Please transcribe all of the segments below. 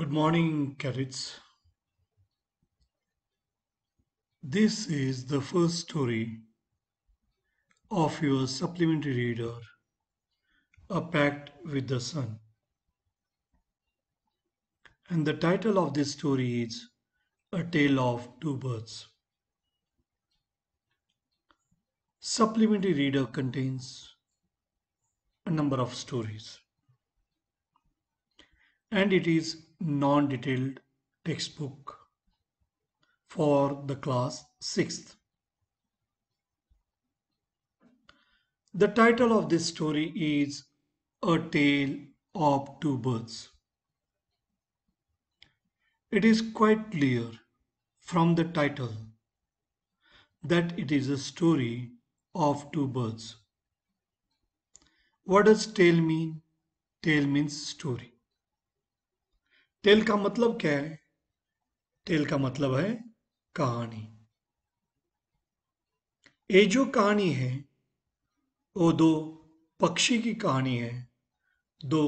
Good morning, carrots. This is the first story of your supplementary reader, A Pact with the Sun. And the title of this story is A Tale of Two Birds. Supplementary reader contains a number of stories and it is non-detailed textbook for the class 6th. The title of this story is A Tale of Two Birds. It is quite clear from the title that it is a story of two birds. What does tale mean? Tale means story. Tale का मतलब क्या है tell का मतलब है कहानी ये जो कहानी है वो दो पक्षी की कहानी है दो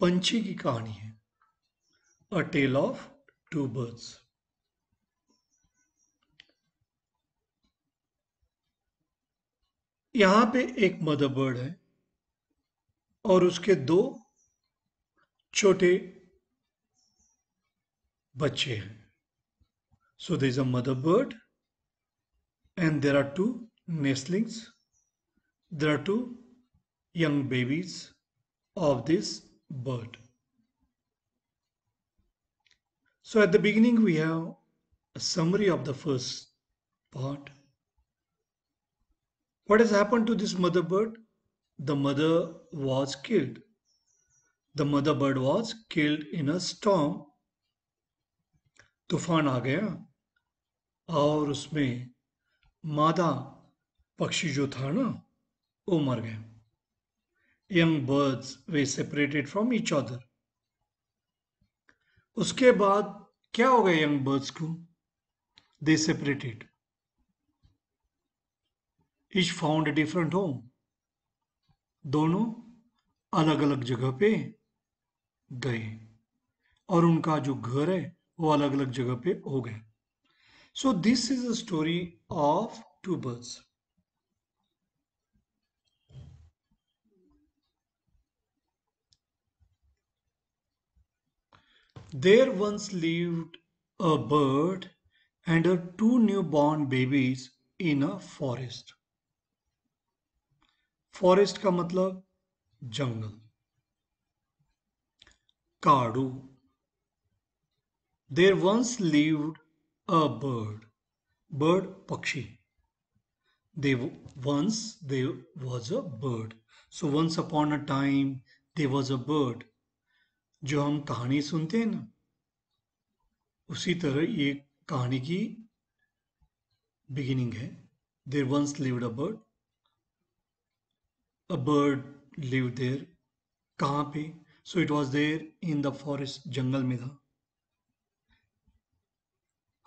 पंछी की कहानी है a tale of two birds यहां पे एक मदर बर्ड है और उसके दो छोटे बच्चे so there is a mother bird and there are two nestlings there are two young babies of this bird so at the beginning we have a summary of the first part what has happened to this mother bird? The mother was killed. The mother bird was killed in a storm तूफान आ गया और उसमें मादा पक्षी जो था ना वो मर गया young birds they separated from each other उसके बाद क्या हो गया यंग बर्ड्स को they separated each found different home दोनों अलग अलग जगह पे गए और उनका जो घर है वो अलग अलग जगह पे हो गए so this is a story of two birds There once lived a bird and her two newborn babies in a forest. Forest का मतलब जंगल काड़ू there once lived a bird bird पक्षी there once there was a bird so once upon a time there was a bird जो हम कहानी सुनते हैं ना उसी तरह ये कहानी की बिगिनिंग है there once lived a bird a bird live there कहाँ पे so it was there in the forest जंगल में था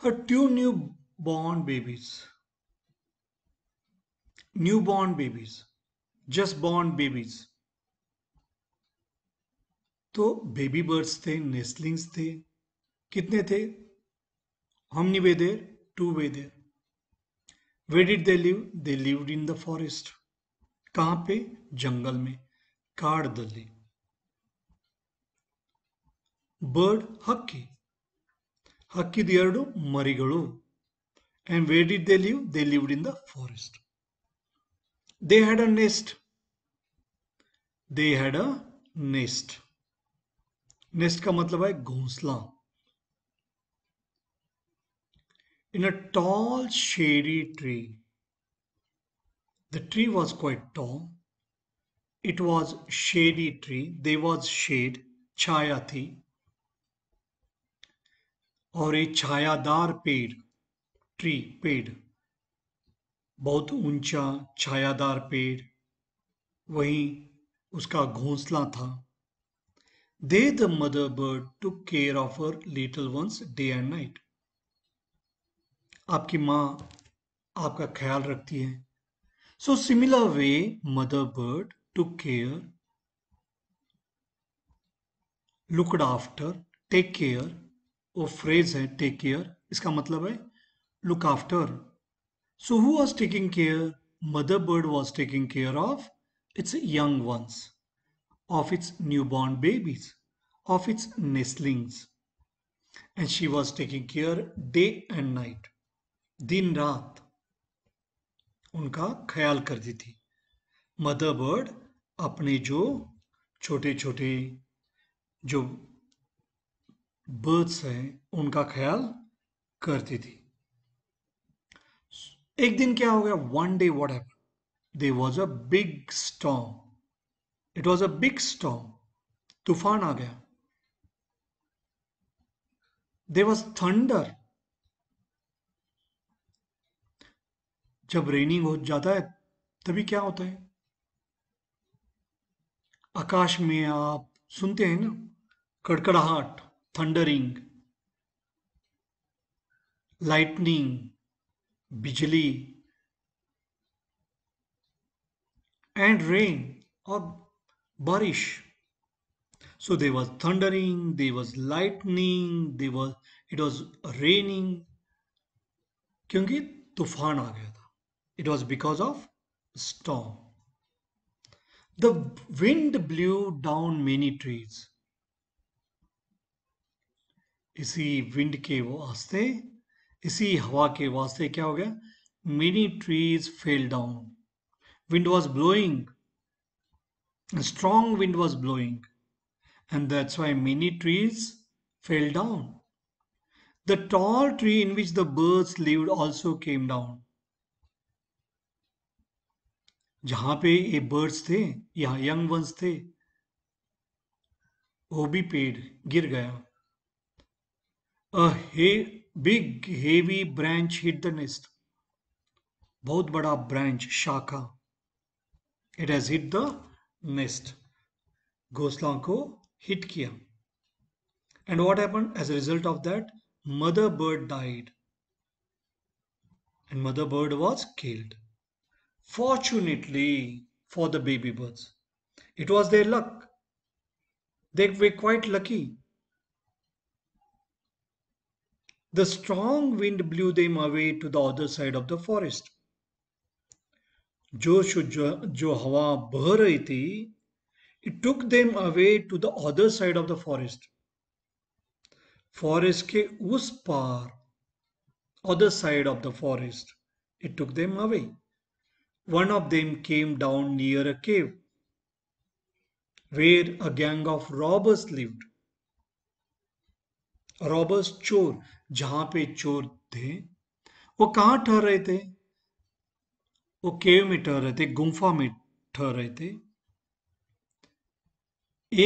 her two newborn babies. Newborn babies, just born babies. तो बेबी बर्ड्स थे नेस्लिंग्स थे कितने थे हमनी were there two were there where did they live they lived in the forest कहाँ पे जंगल में काड़ दल्ली बर्ड हक्की ಹಕ್ಕಿದ ಎರಡು ಮರಿಗಳು and we did they live they lived in the forest they had a nest they had a nest nest का मतलब है घोंसला in a tall shady tree the tree was quite tall it was shady tree they was shade छाया थी और एक छायादार पेड़ ट्री पेड़ बहुत ऊंचा छायादार पेड़ वहीं उसका घोंसला था they the mother bird took care of her little ones day and night आपकी मां आपका ख्याल रखती है so similar way mother bird took care looked after take care वो फ्रेज है टेक केयर इसका मतलब है look after so who was taking care mother bird was taking care of its young ones of its new born babies of its nestlings and she was taking care day and night दिन रात उनका ख्याल करती थी mother bird अपने जो छोटे छोटे जो बर्ड्स हैं उनका ख्याल करती थी एक दिन क्या हो गया वन डे वॉट है there was a big storm it was a big storm तूफान आ गया दे वॉज थंडर जब रेनिंग हो जाता है तभी क्या होता है आकाश में आप सुनते हैं ना कड़कड़ाहट thundering, lightning, bijli, and rain or barish. So there was thundering, there was lightning, there was it was raining. क्योंकि तूफान आ गया था it was because of storm the wind blew down many trees इसी विंड के वास्ते इसी हवा के वास्ते क्या हो गया many trees fell down wind was blowing strong wind was blowing and that's why many trees fell down the tall tree in which the birds lived also came down जहां पे ये बर्ड्स थे या यंग वंस थे वो भी पेड़ गिर गया A big heavy branch hit the nest. बहुत बड़ा branch शाखा. It has hit the nest. घोसला hit किया. And what happened as a result of that? Mother bird died. And mother bird was killed. Fortunately for the baby birds, it was their luck. They were quite lucky The strong wind blew them away to the other side of the forest. It took them away to the other side of the forest. Forest ke us par, other side of the forest. It took them away. One of them came down near a cave where a gang of robbers lived. Robbers chore. जहां पे चोर थे वो कहां ठहर रहे थे वो केव में ठहर रहे थे गुम्फा में ठहर रहे थे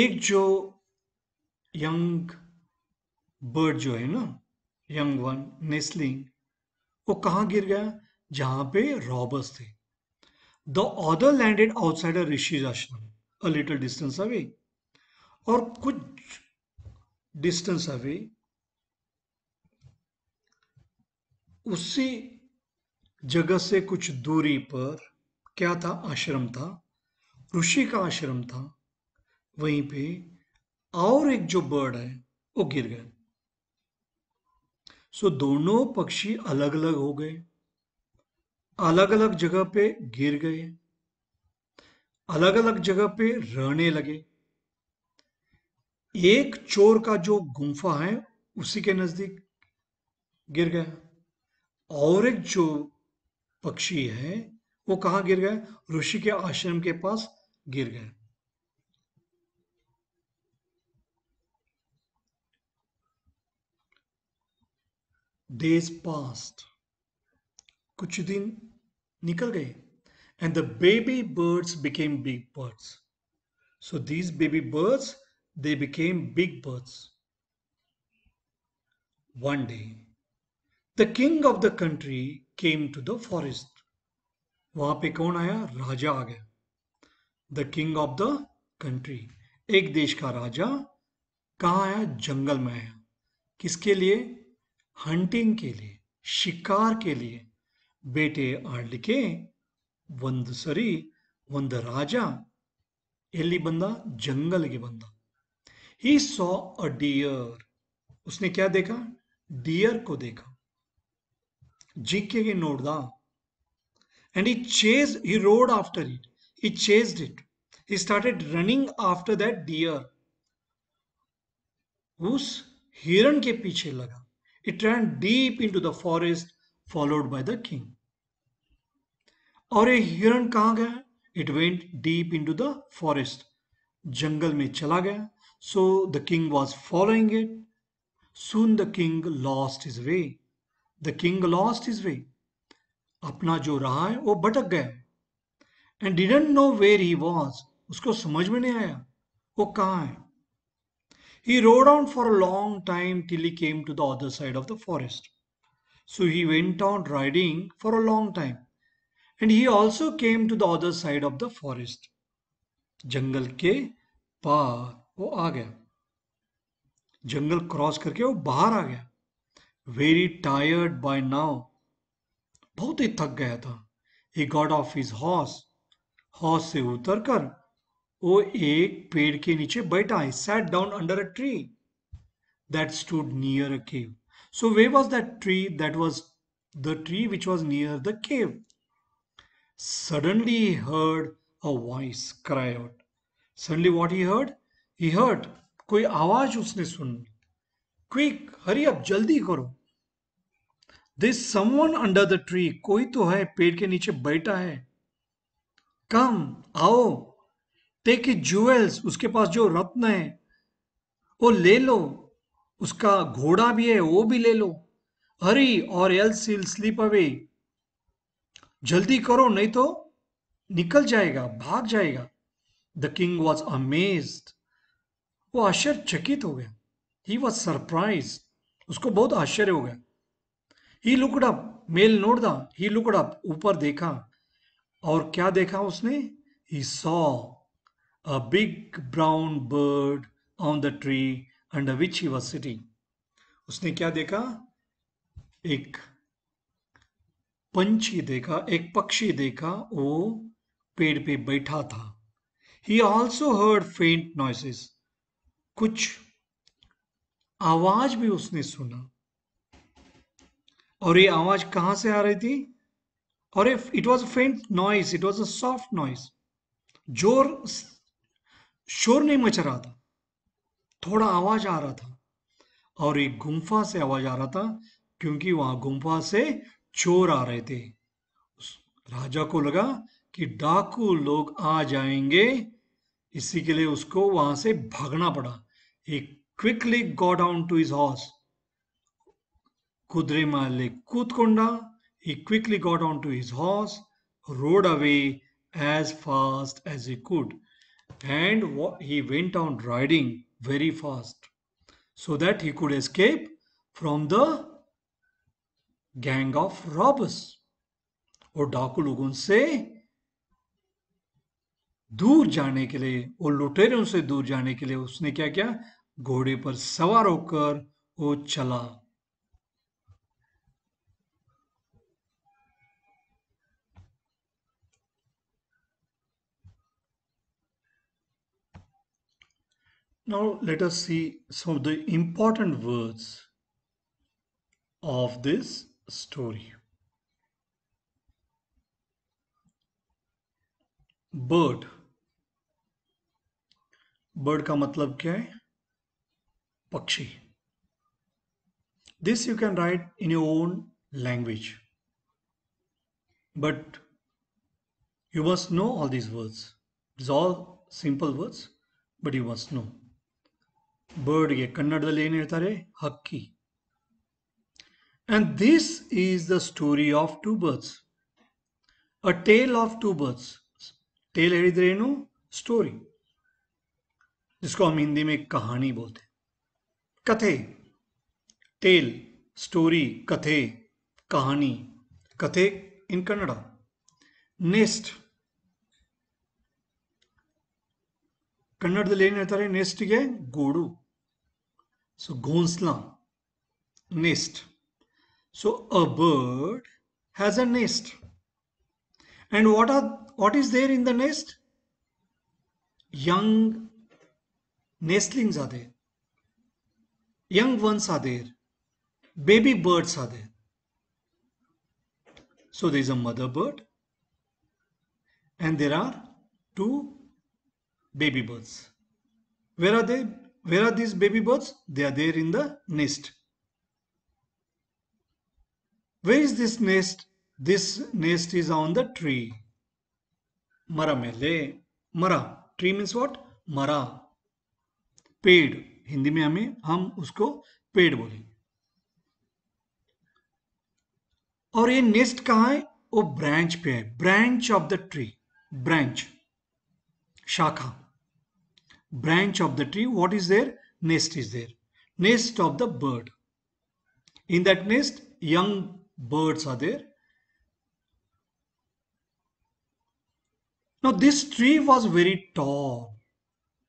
एक जो यंग बर्ड जो है ना यंग वन नेस्लिंग वो कहां गिर गया जहां पे रॉबर्स थे the other landed outside a rishi ashram a little distance away और कुछ डिस्टेंस अवे उसी जगह से कुछ दूरी पर क्या था आश्रम था ऋषि का आश्रम था वहीं पे और एक जो बर्ड है वो गिर गए सो दोनों पक्षी अलग अलग हो गए अलग अलग जगह पे गिर गए अलग अलग जगह पे रहने लगे एक चोर का जो गुंफा है उसी के नजदीक गिर गया और एक जो पक्षी है वो कहां गिर गए ऋषि के आश्रम के पास गिर गए डेज पास्ट कुछ दिन निकल गए and the baby birds became big birds so these baby birds they became big birds one day the king of the country came to the forest वहां पे कौन आया राजा आ गया the king of the country एक देश का राजा कहा आया जंगल में आया किसके लिए हंटिंग के लिए शिकार के लिए बेटे वंद सरी वंद राजा एली बंदा जंगल के बंदा ही सॉ अ डियर उसने क्या देखा डियर को देखा ಜಿ ನೋಡ್ದ and he chased he rode after it he chased it he started running after that deer उस हिरण के पीछे लगा it ran deep into the forest followed by the king और ये हिरण कहाँ गया it went deep into the forest जंगल में चला गया so the king was following it soon the king lost his way the king lost his way. अपना जो राह है वो भटक गया and didn't know where he was उसको समझ में नहीं आया वो कहाँ है He rode on for a long time till he came to the other side of the forest. So he went on riding for a long time, and he also came to the other side of the forest. जंगल के पार वो आ गया जंगल cross करके वो बाहर आ गया very tired bye now बहुत ही थक गया था he got off his horse horse से उतर कर वो एक पेड़ के नीचे बैठा है sat down under a tree that stood near a cave so where was that tree that was the tree which was near the cave suddenly heard a voice cry out suddenly what he heard he heard कोई आवाज उसने सुन quick hurry अब जल्दी करो this someone under the tree कोई तो है पेड़ के नीचे बैठा है कम आओ टेक इज ज्वेल्स उसके पास जो रत्न है वो ले लो उसका घोड़ा भी है वो भी ले लो हरी और एल सील स्लीप अवे जल्दी करो नहीं तो निकल जाएगा भाग जाएगा द किंग वॉज अमेज वो आश्चर्यचकित हो गया ही वॉज सरप्राइज उसको बहुत आश्चर्य हो गया ही लुकड अप मेल नोटदा ही लुकड अप ऊपर देखा और क्या देखा उसने he saw a big brown bird on the tree under which he was sitting उसने क्या देखा एक पंछी देखा एक पक्षी देखा वो पेड़ पे बैठा था he also heard faint noises कुछ आवाज भी उसने सुना और ये आवाज कहाँ से आ रही थी और it was faint noise it was a soft noise जोर शोर नहीं मच रहा था थोड़ा आवाज आ रहा था और एक गुम्फा से आवाज आ रहा था क्योंकि वहां गुम्फा से चोर आ रहे थे राजा को लगा कि डाकू लोग आ जाएंगे इसी के लिए उसको वहां से भागना पड़ा he quickly go down to his horse Kudre Malle Kutkunda, he quickly got onto his horse, rode away as fast as he could, and he went on riding very fast so that he could escape from the gang of robbers. और डाकू लोग उनसे दूर जाने के लिए और लुटेरों से दूर जाने के लिए उसने क्या किया घोड़े पर सवार होकर वो चला Now let us see some of the important words of this story. Bird. Bird ka matlab kya hai? Pakshi. This you can write in your own language. But you must know all these words. It's all simple words, but you must know. birdige kannadadalli ಏನು ಹೇಳ್ತಾರೆ ಹಕ್ಕಿ and this is the story of two birds a tale of two birds tale ಹೇಳಿದ್ರೆ ಏನು story जिसको हम हिंदी में कहानी बोलते हैं कथे टेल स्टोरी कथे कहानी कथे इन कन्नड़ा नेस्ट ಕನ್ನಡದಲ್ಲಿ ಏನಿರ್ತಾರೆ ನೆಸ್ಟ್ಗೆ ಗೂಡು ಸೊ ಗೋನ್ಸ್ಲಾ nest so a bird has a nest and what are what is there in the nest young nestlings are there young ones are there baby birds are there so there is a mother bird and there are two baby birds. Where are they? Where are these baby birds? They are there in the nest. Where is this nest? This nest is on the tree. Mara mele. Mara. Tree means what? Mara. ped hindi mein hame hum usko ped bolenge और ये nest कहाँ है वो branch पे है branch of the tree branch Shaka. Branch of the tree, what is there? Nest is there. Nest of the bird. In that nest, young birds are there. Now this tree was very tall.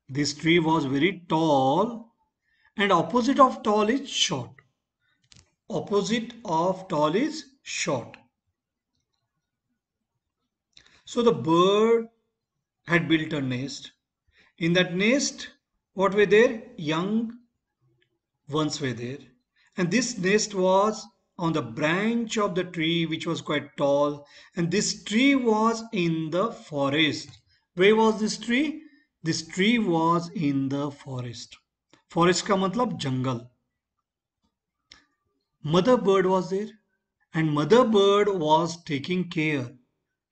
This tree was very tall and opposite of tall is short. Opposite of tall is short. So the bird had built a nest. In that nest, what were there? Young ones were there. And this nest was on the branch of the tree, which was quite tall. And this tree was in the forest. Where was this tree? This tree was in the forest. Forest ka matlab jungle. Mother bird was there. And mother bird was taking care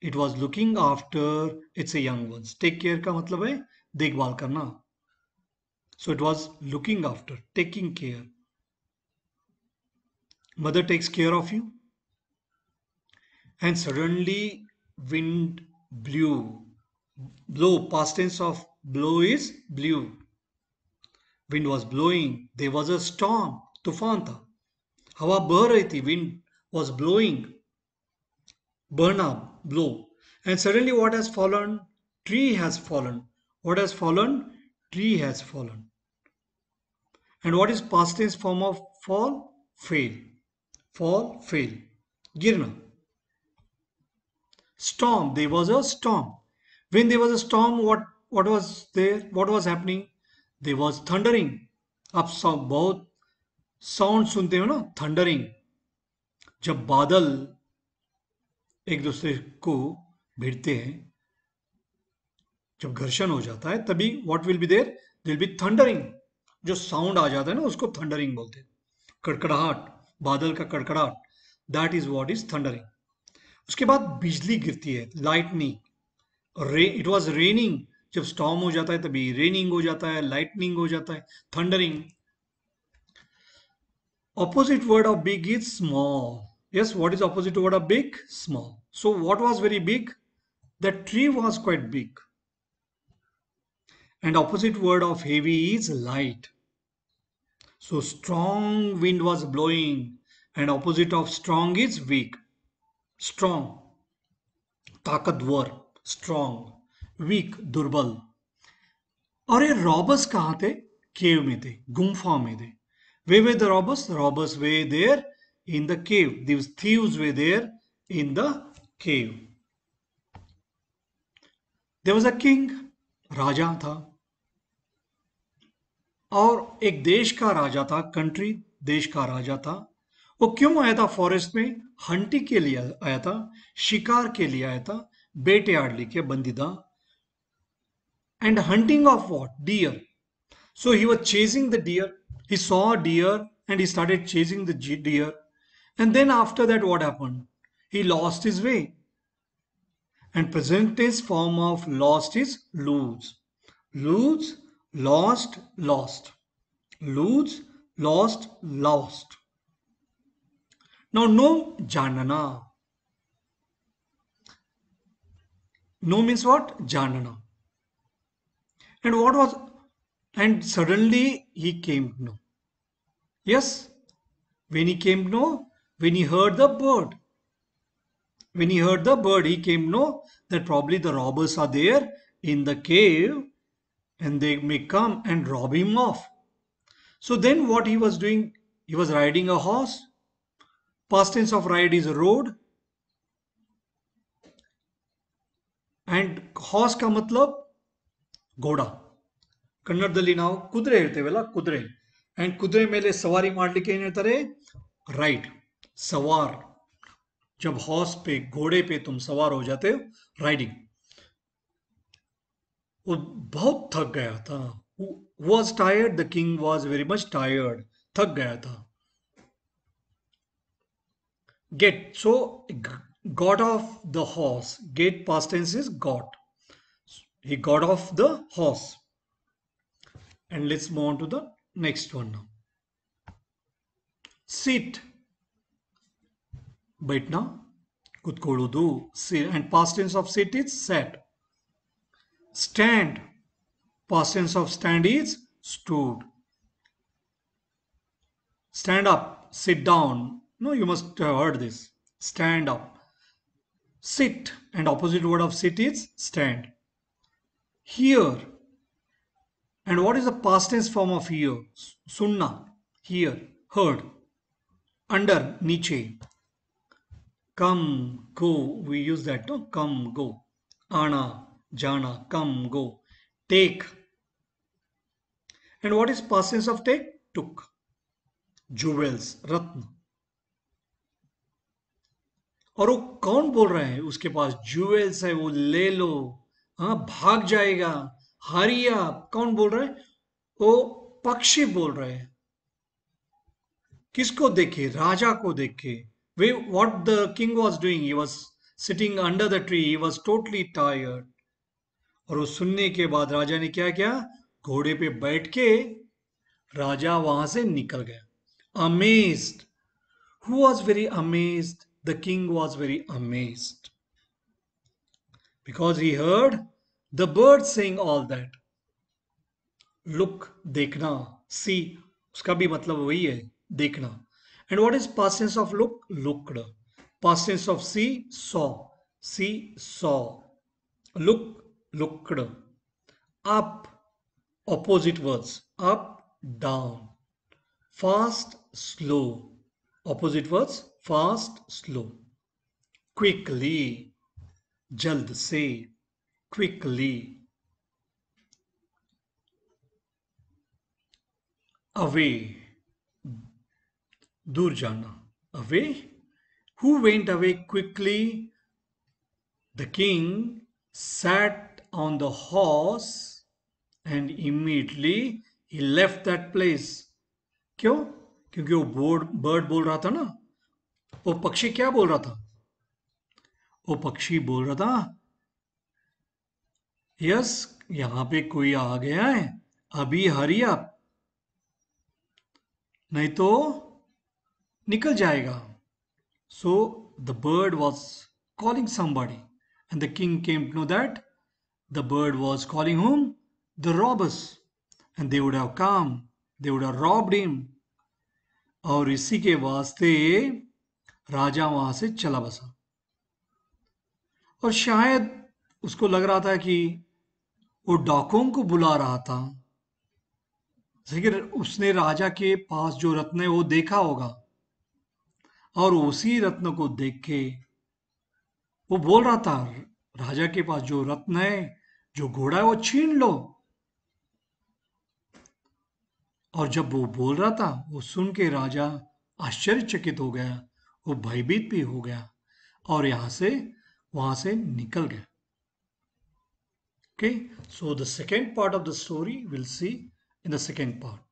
it was looking after its a young ones take care का मतलब है देखभाल करना so it was looking after taking care mother takes care of you and suddenly wind blew blow past tense of blow is blew wind was blowing there was a storm तूफान था हवा बह रही थी wind was blowing Burn up, blow. And suddenly what has fallen? Tree has fallen. What has fallen? Tree has fallen. And what is past tense form of fall? Fail. Fall, fail. Girna. Storm. There was a storm. When there was a storm, what, what was there? What was happening? There was thundering. Up सब both sound. सुनते हो ना thundering जब बादल एक दूसरे को भिड़ते हैं जब घर्षण हो जाता है तभी what will be there will be thundering जो साउंड आ जाता है ना उसको थंडरिंग बोलते हैं कड़कड़ाहट बादल का कड़कड़ाहट that is what is thundering उसके बाद बिजली गिरती है लाइटनिंग रे इट वॉज रेनिंग जब स्टॉम हो जाता है तभी रेनिंग हो जाता है लाइटनिंग हो जाता है thundering opposite word of big is small yes what is opposite to what a big small so what was very big that tree was quite big and opposite word of heavy is light so strong wind was blowing and opposite of strong is weak strong ताकतवर Strong. Weak. Durbal. और ये robbers कहाँ थे केव में थे गुम्फा were the robbers? Robbers were there. in the cave. These thieves were there in the cave. There was a king, राजा था और एक देश का राजा था कंट्री देश का राजा था वो क्यों आया था फॉरेस्ट में हंटिंग के लिए आया था शिकार के लिए आया था बेटे आड़ लेके बंदीदा and hunting of what deer so he was chasing the deer he saw deer and he started chasing the deer And then after that, what happened? He lost his way. And present tense form of lost is lose. Lose, lost, lost. Lose, lost, lost. Now no janana. No means what? Janana. And what was and suddenly he came to know. Yes, when he came to know, when he heard the bird. When he heard the bird, he came know that probably the robbers are there in the cave and they may come and rob him off. So then what he was doing, he was riding a horse. Past tense of ride is a road. and horse ka matlab, goda. ಕನ್ನಡದಲ್ಲಿ ನಾವು ಕುದುರೆ ಹೇಳ್ತೇವಲ್ಲ ಕುದುರೆ and ಕುದುರೆ ಮೇಲೆ ಸವಾರಿ ಮಾಡಲಿಕ್ಕೆ ಏನು ಹೇಳ್ತಾರೆ ride. सवार जब हॉर्स पे घोड़े पे तुम सवार हो जाते हो राइडिंग वो बहुत थक गया था was tired the king was very much tired थक गया था get so got off the horse get past tense is got he got off the horse and let's move to the next one sit now. ಕುತ್ಕೊಳ್ಳೋದು and past tense of sit is sat stand past tense of stand is stood stand up sit down no you must have heard this stand up sit and opposite word of sit is stand here and what is the past tense form of here sunna here heard under niche come, go. We use that, no? Come, go. Ana, jana, come, go. Take. And what is past tense of take? Took. Jewels, रत्न और वो कौन बोल रहा है उसके पास jewels है वो ले लो हाँ भाग जाएगा हरी आप कौन बोल रहा है वो पक्षी बोल रहे हैं किसको देखे राजा को देखे we, what the king was doing he was sitting under the tree he was totally tired और वो सुनने के बाद राजा ने क्या किया घोड़े पे बैठ के राजा वहां से निकल गया amazed who was very amazed the king was very amazed because he heard the bird saying all that look देखना सी उसका भी मतलब वही है देखना And what is past tense of look? Looked. Past tense of see? Saw. See, saw. Look, looked. Up, opposite words. Up, down. Fast, slow. Opposite words. Fast, slow. Quickly, जल्द से quickly away दूर जाना away who went away quickly the king sat on the horse and immediately he left that place क्यों क्योंकि वो board bird बोल रहा था ना वो पक्षी क्या बोल रहा था वो पक्षी बोल रहा था यस यहां पे कोई आ गया है अभी हरिया आप नहीं तो निकल जाएगा so the bird was calling somebody and the king came to know that the bird was calling home the robbers and they would have come they would have robbed him और इसी के वास्ते राजा वहां से चला बसा और शायद उसको लग रहा था कि वो डाकों को बुला रहा था उसने राजा के पास जो रत्न है वो देखा होगा और उसी रत्न को देख के वो बोल रहा था राजा के पास जो रत्न है जो घोड़ा है वो छीन लो और जब वो बोल रहा था वो सुन के राजा आश्चर्यचकित हो गया वो भयभीत भी हो गया और यहां से वहां से निकल गया so the second part of the story will see in the second part